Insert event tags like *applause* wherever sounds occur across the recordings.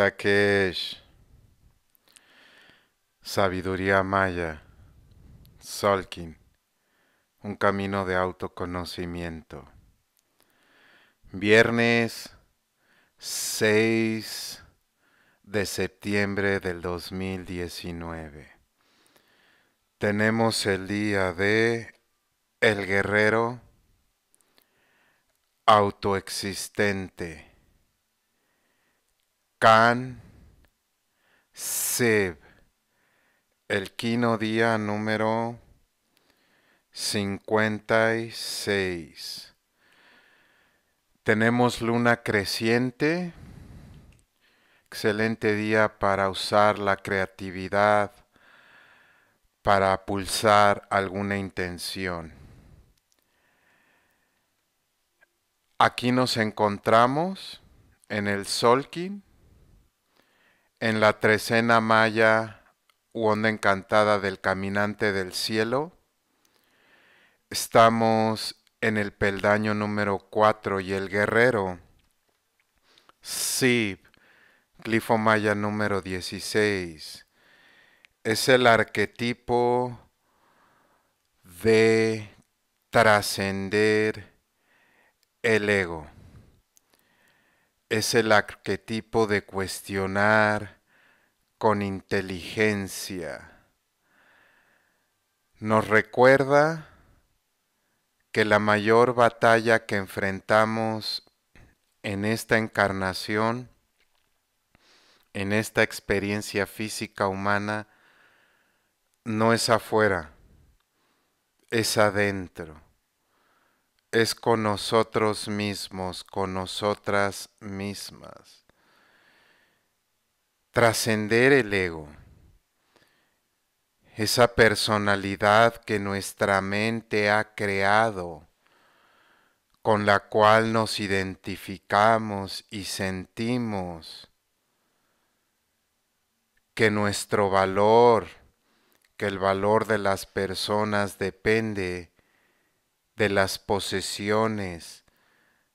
Lakesh, Sabiduría Maya, Solkin, un camino de autoconocimiento. Viernes 6 de septiembre del 2019. Tenemos el día de El Guerrero Autoexistente. Can Seb, el quino día número 56. Tenemos luna creciente. Excelente día para usar la creatividad, para pulsar alguna intención. Aquí nos encontramos en el Solkin en la trecena maya u onda encantada del caminante del cielo. Estamos en el peldaño número 4 y el guerrero. Sib, glifo maya número 16. Es el arquetipo de trascender el ego es el arquetipo de cuestionar con inteligencia. Nos recuerda que la mayor batalla que enfrentamos en esta encarnación, en esta experiencia física humana, no es afuera, es adentro es con nosotros mismos, con nosotras mismas. Trascender el ego, esa personalidad que nuestra mente ha creado, con la cual nos identificamos y sentimos que nuestro valor, que el valor de las personas depende de las posesiones,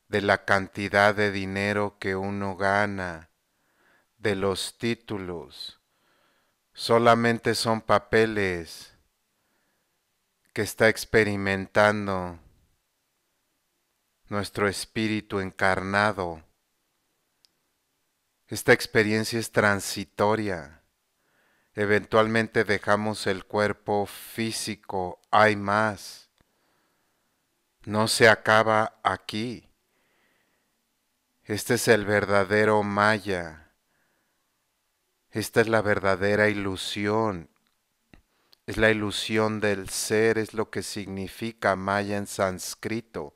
de la cantidad de dinero que uno gana, de los títulos. Solamente son papeles que está experimentando nuestro espíritu encarnado. Esta experiencia es transitoria. Eventualmente dejamos el cuerpo físico, hay más no se acaba aquí. Este es el verdadero Maya. Esta es la verdadera ilusión. Es la ilusión del ser, es lo que significa Maya en sánscrito.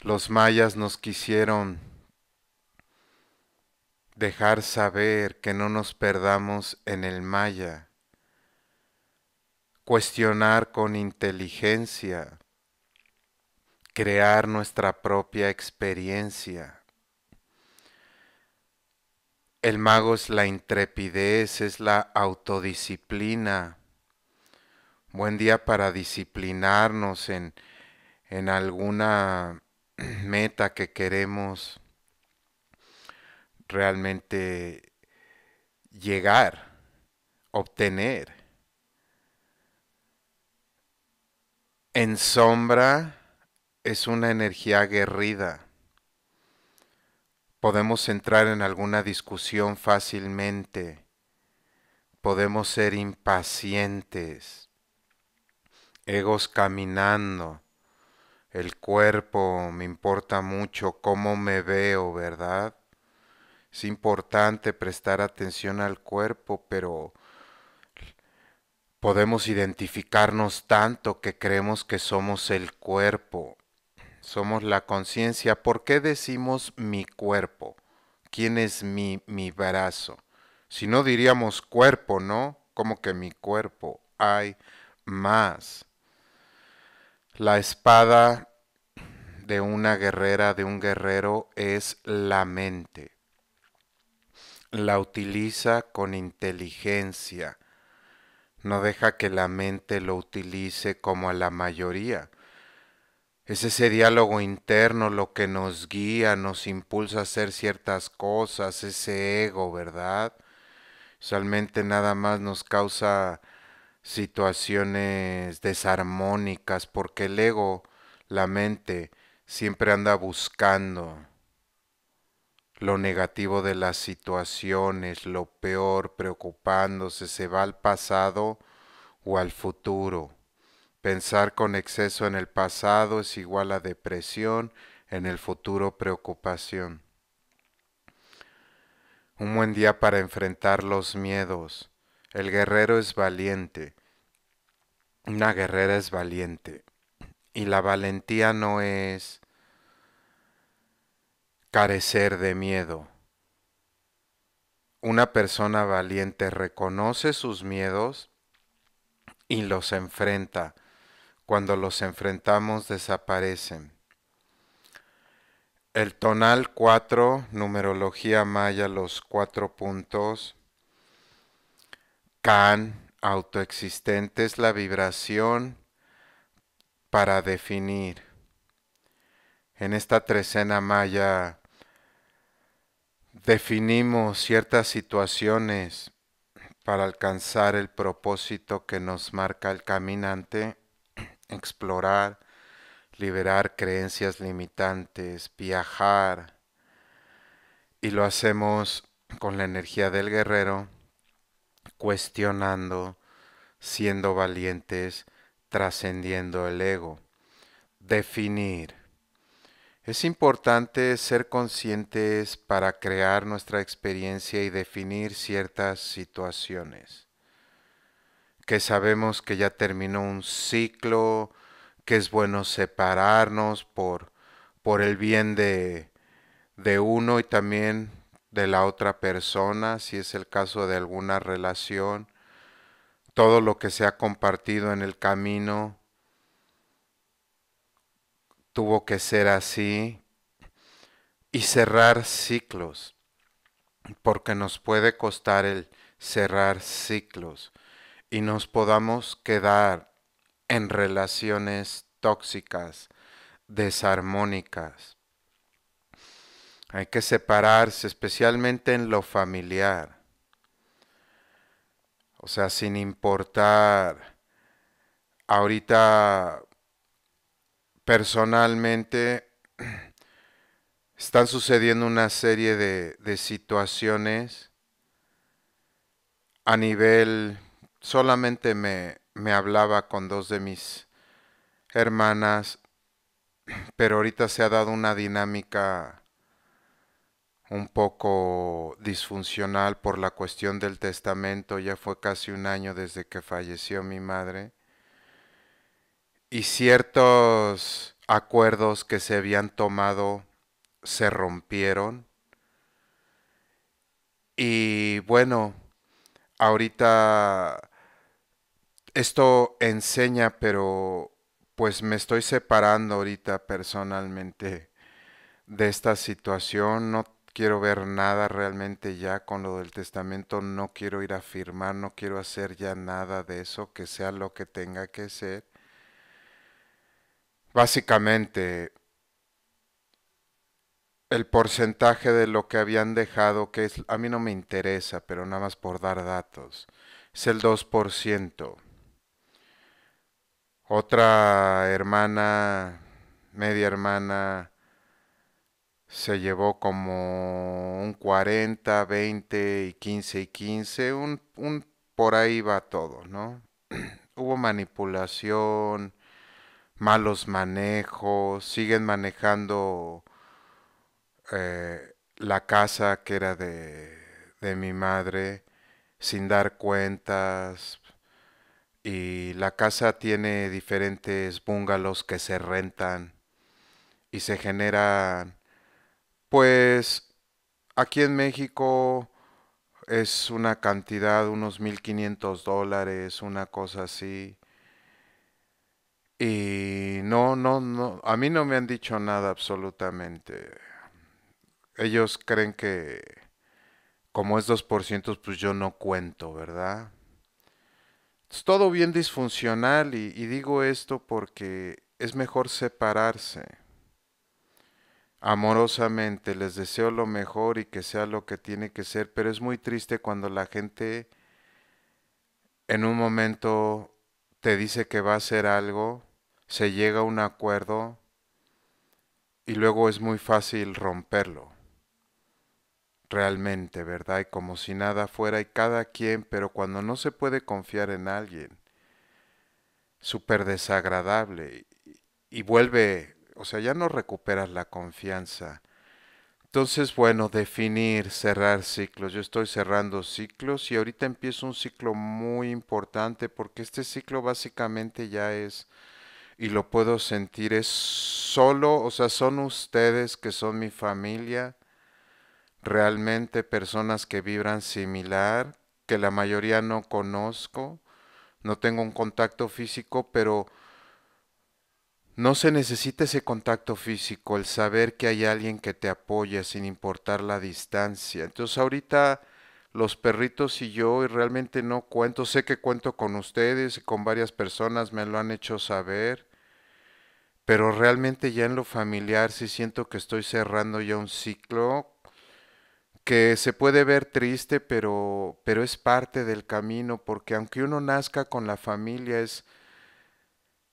Los mayas nos quisieron dejar saber que no nos perdamos en el Maya. Cuestionar con inteligencia crear nuestra propia experiencia. El mago es la intrepidez, es la autodisciplina. Buen día para disciplinarnos en, alguna *clears throat* meta que queremos realmente llegar, obtener. En sombra es una energía aguerrida. Podemos entrar en alguna discusión fácilmente. Podemos ser impacientes. Egos caminando. El cuerpo me importa mucho cómo me veo, ¿verdad? Es importante prestar atención al cuerpo, pero podemos identificarnos tanto que creemos que somos el cuerpo. Somos la conciencia. ¿Por qué decimos mi cuerpo? ¿Quién es mi, mi brazo? Si no diríamos cuerpo, ¿no? Como que mi cuerpo hay más. La espada de una guerrera, de un guerrero, es la mente. La utiliza con inteligencia. No deja que la mente lo utilice como a la mayoría. Es ese diálogo interno lo que nos guía, nos impulsa a hacer ciertas cosas, ese ego, ¿verdad? Usualmente nada más nos causa situaciones desarmónicas porque el ego, la mente, siempre anda buscando lo negativo de las situaciones, lo peor, preocupándose, se va al pasado o al futuro Pensar con exceso en el pasado es igual a depresión, en el futuro preocupación. Un buen día para enfrentar los miedos. El guerrero es valiente. Una guerrera es valiente. Y la valentía no es carecer de miedo. Una persona valiente reconoce sus miedos y los enfrenta cuando los enfrentamos desaparecen. El tonal 4, numerología maya, los cuatro puntos. Can, autoexistente, es la vibración para definir. En esta trecena maya definimos ciertas situaciones para alcanzar el propósito que nos marca el caminante explorar, liberar creencias limitantes, viajar. Y lo hacemos con la energía del guerrero, cuestionando, siendo valientes, trascendiendo el ego. Definir. Es importante ser conscientes para crear nuestra experiencia y definir ciertas situaciones que sabemos que ya terminó un ciclo, que es bueno separarnos por, por el bien de, de uno y también de la otra persona, si es el caso de alguna relación, todo lo que se ha compartido en el camino tuvo que ser así y cerrar ciclos, porque nos puede costar el cerrar ciclos y nos podamos quedar en relaciones tóxicas, desarmónicas. Hay que separarse, especialmente en lo familiar. O sea, sin importar. Ahorita, personalmente, están sucediendo una serie de, de situaciones a nivel solamente me, hablaba con dos de mis hermanas, pero ahorita se ha dado una dinámica un poco disfuncional por la cuestión del testamento, ya fue casi un año desde que falleció mi madre, y ciertos acuerdos que se habían tomado se rompieron. Y bueno, ahorita esto enseña, pero pues me estoy separando ahorita personalmente de esta situación. No quiero ver nada realmente ya con lo del testamento. No quiero ir a firmar, no quiero hacer ya nada de eso, que sea lo que tenga que ser. Básicamente, el porcentaje de lo que habían dejado, que es, a mí no me interesa, pero nada más por dar datos, es el 2%. Otra hermana, media hermana, se llevó como un 40, 20 y 15 y 15, un, un por ahí va todo, ¿no? *clears throat* Hubo manipulación, malos manejos, siguen manejando eh, la casa que era de, de mi madre sin dar cuentas, y la casa tiene diferentes bungalows que se rentan y se generan, pues aquí en México es una cantidad, unos 1.500 dólares, una cosa así. Y no, no, no, a mí no me han dicho nada absolutamente. Ellos creen que como es 2%, pues yo no cuento, ¿verdad? Es todo bien disfuncional y, digo esto porque es mejor separarse. Amorosamente les deseo lo mejor y que sea lo que tiene que ser, pero es muy triste cuando la gente en un momento te dice que va a hacer algo, se llega a un acuerdo y luego es muy fácil romperlo realmente, ¿verdad? Y como si nada fuera y cada quien, pero cuando no se puede confiar en alguien, súper desagradable y, y vuelve, o sea, ya no recuperas la confianza. Entonces, bueno, definir, cerrar ciclos. Yo estoy cerrando ciclos y ahorita empiezo un ciclo muy importante porque este ciclo básicamente ya es, y lo puedo sentir, es solo, o sea, son ustedes que son mi familia realmente personas que vibran similar, que la mayoría no conozco, no tengo un contacto físico, pero no se necesita ese contacto físico, el saber que hay alguien que te apoya sin importar la distancia. Entonces ahorita los perritos y yo y realmente no cuento, sé que cuento con ustedes y con varias personas me lo han hecho saber, pero realmente ya en lo familiar sí siento que estoy cerrando ya un ciclo que se puede ver triste, pero, pero es parte del camino, porque aunque uno nazca con la familia, es,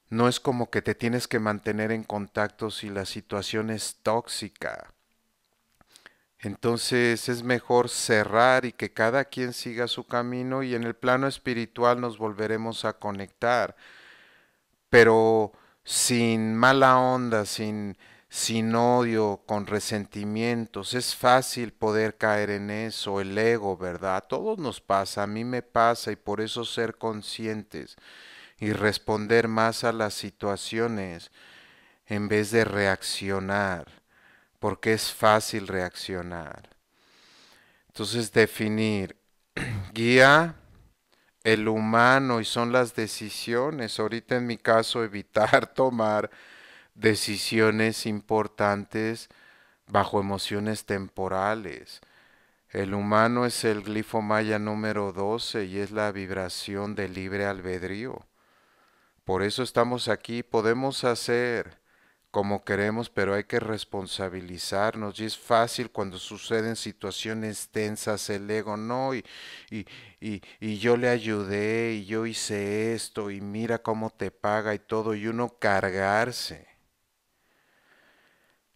no es como que te tienes que mantener en contacto si la situación es tóxica. Entonces es mejor cerrar y que cada quien siga su camino y en el plano espiritual nos volveremos a conectar, pero sin mala onda, sin sin odio, con resentimientos. Es fácil poder caer en eso, el ego, ¿verdad? A todos nos pasa, a mí me pasa y por eso ser conscientes y responder más a las situaciones en vez de reaccionar, porque es fácil reaccionar. Entonces definir *clears throat* guía el humano y son las decisiones. Ahorita en mi caso evitar *laughs* tomar decisiones importantes bajo emociones temporales. El humano es el glifo maya número 12 y es la vibración de libre albedrío. Por eso estamos aquí, podemos hacer como queremos, pero hay que responsabilizarnos. Y es fácil cuando suceden situaciones tensas, el ego, no, y, y, yo le ayudé, y yo hice esto, y mira cómo te paga y todo, y uno cargarse.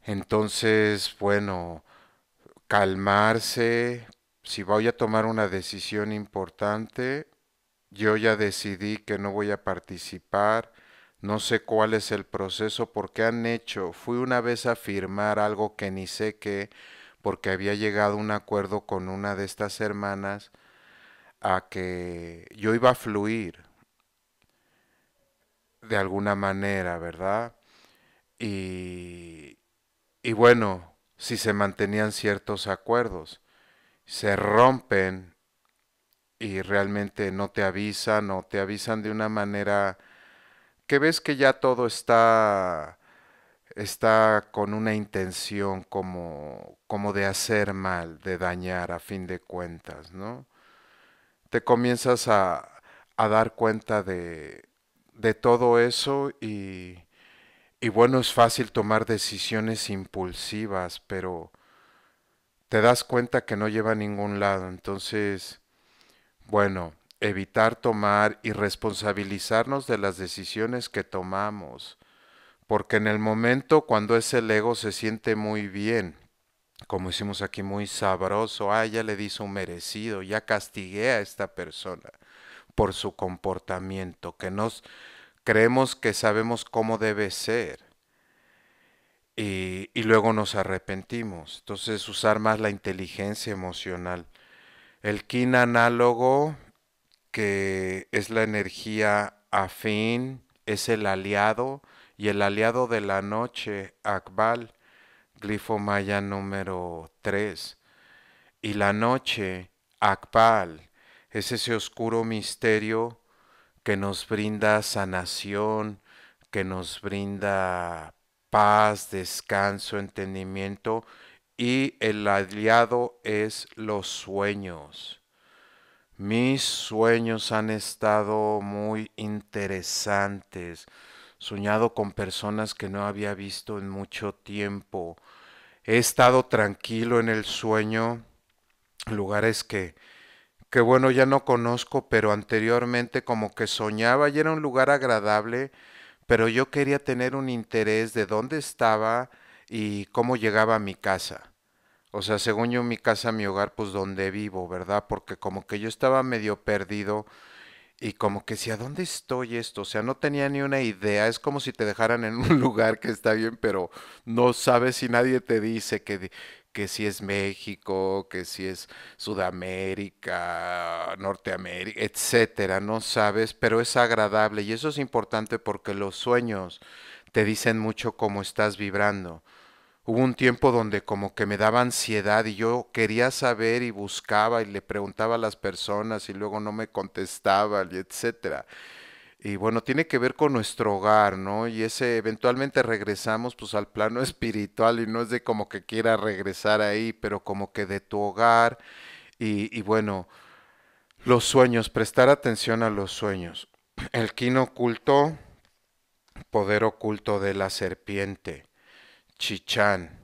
Entonces, bueno, calmarse, si voy a tomar una decisión importante, yo ya decidí que no voy a participar, no sé cuál es el proceso, porque han hecho, fui una vez a firmar algo que ni sé qué, porque había llegado un acuerdo con una de estas hermanas a que yo iba a fluir de alguna manera, ¿verdad? Y, y bueno, si se mantenían ciertos acuerdos, se rompen y realmente no te avisan o te avisan de una manera que ves que ya todo está está con una intención como, como de hacer mal, de dañar a fin de cuentas, ¿no? Te comienzas a, a dar cuenta de, de todo eso y, y bueno, es fácil tomar decisiones impulsivas, pero te das cuenta que no lleva a ningún lado. Entonces, bueno, evitar tomar y responsabilizarnos de las decisiones que tomamos. Porque en el momento cuando ese ego se siente muy bien, como decimos aquí, muy sabroso, ah, ya le di su merecido, ya castigué a esta persona por su comportamiento, que nos Creemos que sabemos cómo debe ser y, luego nos arrepentimos. Entonces usar más la inteligencia emocional. El kin análogo, que es la energía afín, es el aliado y el aliado de la noche, Akbal, glifo maya número 3. Y la noche, Akbal, es ese oscuro misterio que nos brinda sanación, que nos brinda paz, descanso, entendimiento y el aliado es los sueños. Mis sueños han estado muy interesantes. Soñado con personas que no había visto en mucho tiempo. He estado tranquilo en el sueño, lugares que que bueno, ya no conozco, pero anteriormente como que soñaba y era un lugar agradable, pero yo quería tener un interés de dónde estaba y cómo llegaba a mi casa. O sea, según yo, mi casa, mi hogar, pues donde vivo, ¿verdad? Porque como que yo estaba medio perdido y como que si a dónde estoy esto, o sea, no tenía ni una idea, es como si te dejaran en un *laughs* lugar que está bien, pero no sabes si nadie te dice que, que si es México, que si es Sudamérica, Norteamérica, etcétera, no sabes, pero es agradable y eso es importante porque los sueños te dicen mucho cómo estás vibrando. Hubo un tiempo donde como que me daba ansiedad y yo quería saber y buscaba y le preguntaba a las personas y luego no me contestaban y etcétera y bueno, tiene que ver con nuestro hogar, ¿no? Y ese eventualmente regresamos pues al plano *laughs* espiritual y no es de como que quiera regresar ahí, pero como que de tu hogar y, bueno, los sueños, prestar atención a los sueños. El quino oculto, poder oculto de la serpiente, chichán.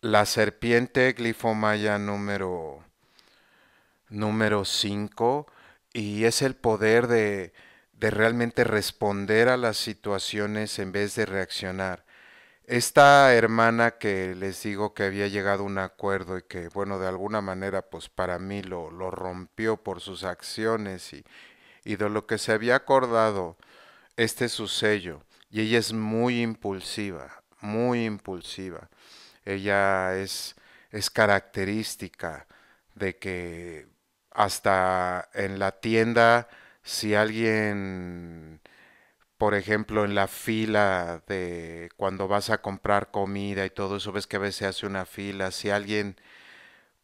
La serpiente glifomaya número número 5 y es el poder de de realmente responder a las situaciones en vez de reaccionar. Esta hermana que les digo que había llegado a un acuerdo y que, bueno, de alguna manera, pues para mí lo, lo rompió por sus acciones y, y de lo que se había acordado, este es su sello. Y ella es muy impulsiva, muy impulsiva. Ella es, es característica de que hasta en la tienda si alguien, por ejemplo, en la fila de cuando vas a comprar comida y todo eso, ves que a veces hace una fila, si alguien,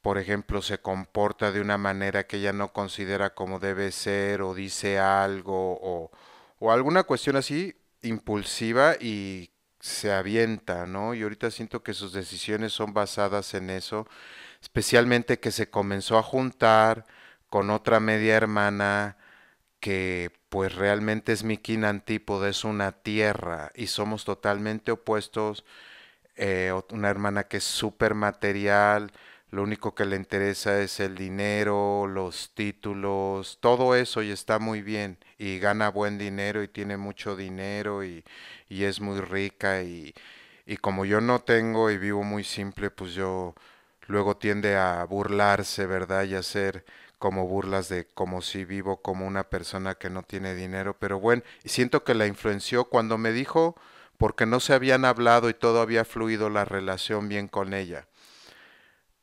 por ejemplo, se comporta de una manera que ella no considera como debe ser o dice algo o, o alguna cuestión así impulsiva y se avienta, ¿no? Y ahorita siento que sus decisiones son basadas en eso, especialmente que se comenzó a juntar con otra media hermana que pues realmente es mi kin es una tierra y somos totalmente opuestos. Eh, una hermana que es súper material, lo único que le interesa es el dinero, los títulos, todo eso y está muy bien y gana buen dinero y tiene mucho dinero y, y es muy rica y, y, como yo no tengo y vivo muy simple, pues yo luego tiende a burlarse, ¿verdad? Y a ser como burlas de como si vivo como una persona que no tiene dinero, pero bueno, y siento que la influenció cuando me dijo, porque no se habían hablado y todo había fluido la relación bien con ella.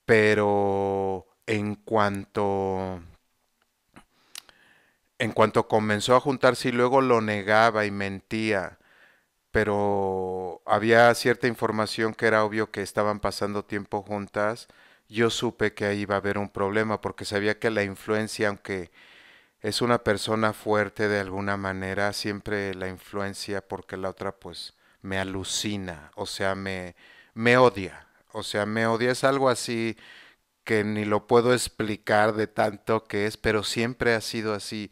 Pero en cuanto en cuanto comenzó a juntarse y luego lo negaba y mentía, pero había cierta información que era obvio que estaban pasando tiempo juntas yo supe que ahí iba a haber un problema porque sabía que la influencia, aunque es una persona fuerte de alguna manera, siempre la influencia porque la otra pues me alucina, o sea, me, me odia, o sea, me odia es algo así que ni lo puedo explicar de tanto que es, pero siempre ha sido así,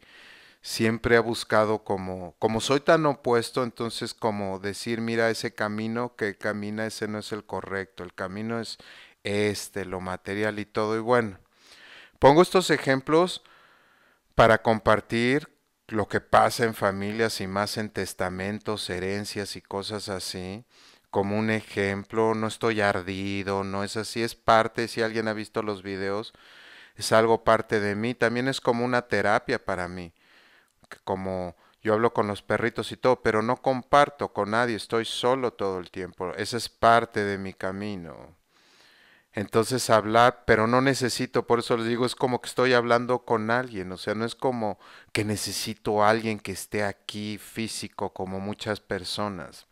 siempre ha buscado como, como soy tan opuesto, entonces como decir, mira ese camino que camina, ese no es el correcto, el camino es este, lo material y todo. Y bueno, pongo estos ejemplos para compartir lo que pasa en familias y más en testamentos, herencias y cosas así, como un ejemplo, no estoy ardido, no es así, es parte, si alguien ha visto los videos, es algo parte de mí, también es como una terapia para mí, como yo hablo con los perritos y todo, pero no comparto con nadie, estoy solo todo el tiempo, esa es parte de mi camino. Entonces hablar, pero no necesito, por eso les digo, es como que estoy hablando con alguien, o sea, no es como que necesito a alguien que esté aquí físico como muchas personas.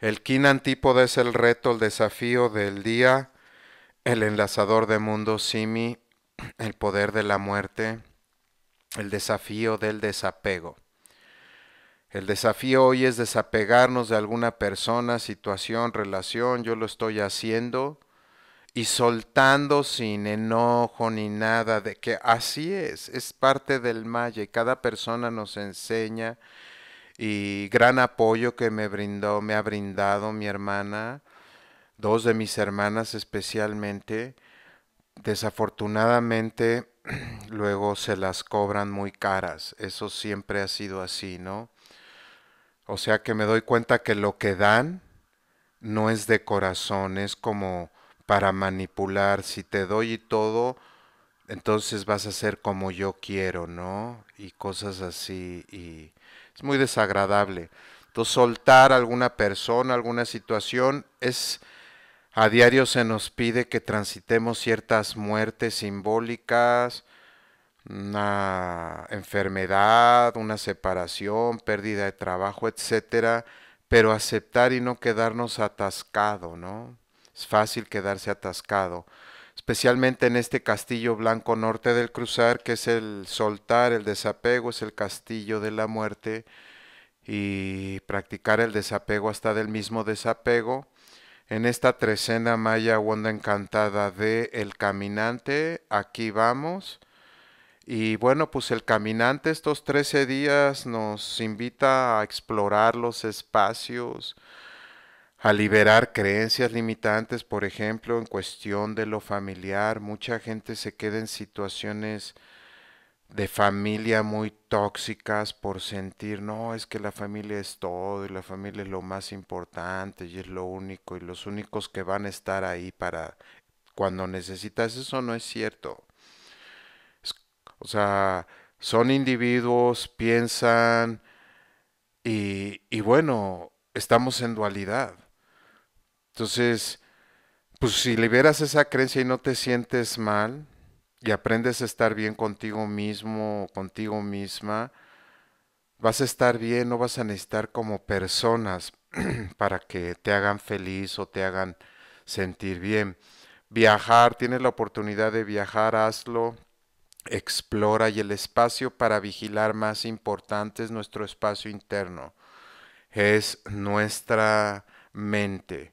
El kin es el reto, el desafío del día, el enlazador de mundos, simi, el poder de la muerte, el desafío del desapego. El desafío hoy es desapegarnos de alguna persona, situación, relación. Yo lo estoy haciendo y soltando sin enojo ni nada, de que así es, es parte del maya y cada persona nos enseña y gran apoyo que me brindó, me ha brindado mi hermana, dos de mis hermanas especialmente, desafortunadamente *clears throat* luego se las cobran muy caras, eso siempre ha sido así, ¿no? O sea que me doy cuenta que lo que dan no es de corazón, es como para manipular. Si te doy y todo, entonces vas a ser como yo quiero, ¿no? Y cosas así. Y es muy desagradable. Entonces, soltar a alguna persona, alguna situación, es... A diario se nos pide que transitemos ciertas muertes simbólicas, una enfermedad, una separación, pérdida de trabajo, etcétera, pero aceptar y no quedarnos atascado, ¿no? Es fácil quedarse atascado, especialmente en este castillo blanco norte del cruzar, que es el soltar, el desapego, es el castillo de la muerte, y practicar el desapego hasta del mismo desapego. En esta trecena maya wanda encantada de El Caminante, aquí vamos. Y bueno, pues el caminante estos 13 días nos invita a explorar los espacios, a liberar creencias limitantes, por ejemplo, en cuestión de lo familiar. Mucha gente se queda en situaciones de familia muy tóxicas por sentir, no, es que la familia es todo y la familia es lo más importante y es lo único y los únicos que van a estar ahí para cuando necesitas eso no es cierto. o sea, son individuos, piensan y, y bueno, estamos en dualidad. Entonces, pues si liberas esa creencia y no te sientes mal y aprendes a estar bien contigo mismo o contigo misma, vas a estar bien, no vas a necesitar como personas *clears throat* para que te hagan feliz o te hagan sentir bien. Viajar, tienes la oportunidad de viajar, hazlo, explora y el espacio para vigilar más importante es nuestro espacio interno, es nuestra mente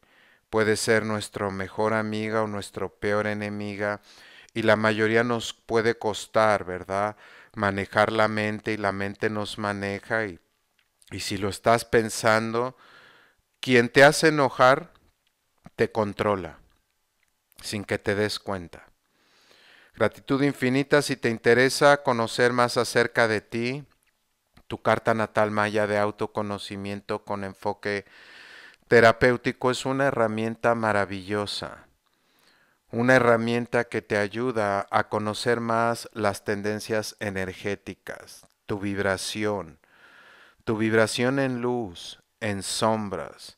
puede ser nuestra mejor amiga o nuestro peor enemiga y la mayoría nos puede costar, ¿verdad? Manejar la mente y la mente nos maneja y, y si lo estás pensando, quien te hace enojar te controla sin que te des cuenta. Gratitud infinita si te interesa conocer más acerca de ti, tu carta natal maya de autoconocimiento con enfoque terapéutico es una herramienta maravillosa, una herramienta que te ayuda a conocer más las tendencias energéticas, tu vibración, tu vibración en luz, en sombras,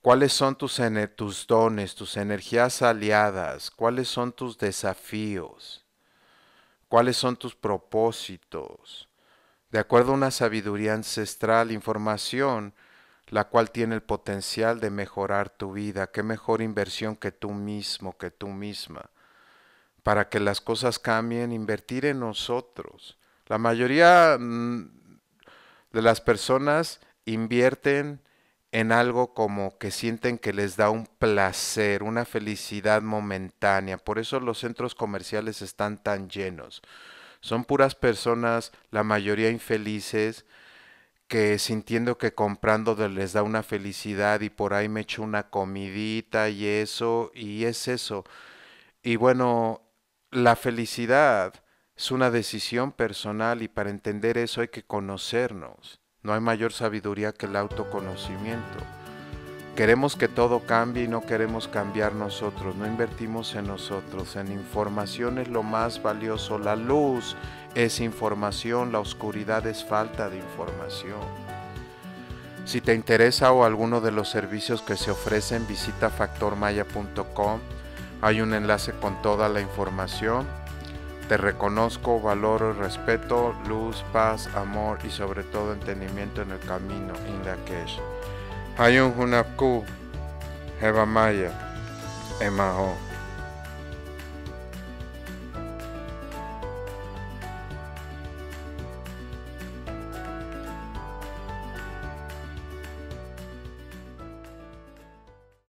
cuáles son tus, dones, tus energías aliadas, cuáles son tus desafíos, cuáles son tus propósitos. De acuerdo a una sabiduría ancestral, información la cual tiene el potencial de mejorar tu vida. Qué mejor inversión que tú mismo, que tú misma. Para que las cosas cambien, invertir en nosotros. La mayoría mm, de las personas invierten en algo como que sienten que les da un placer, una felicidad momentánea. Por eso los centros comerciales están tan llenos. Son puras personas, la mayoría infelices, que sintiendo que comprando les da una felicidad y por ahí me echo una comidita y eso, y es eso. Y bueno, la felicidad es una decisión personal y para entender eso hay que conocernos. No hay mayor sabiduría que el autoconocimiento. Queremos que todo cambie y no queremos cambiar nosotros, no invertimos en nosotros, en información es lo más valioso, la luz es información, la oscuridad es falta de información. Si te interesa o alguno de los servicios que se ofrecen, visita factormaya.com, hay un enlace con toda la información. Te reconozco, valoro y respeto, luz, paz, amor y sobre todo entendimiento en el camino, Indakesh. Hayun hunapku Hevamaya, emaho.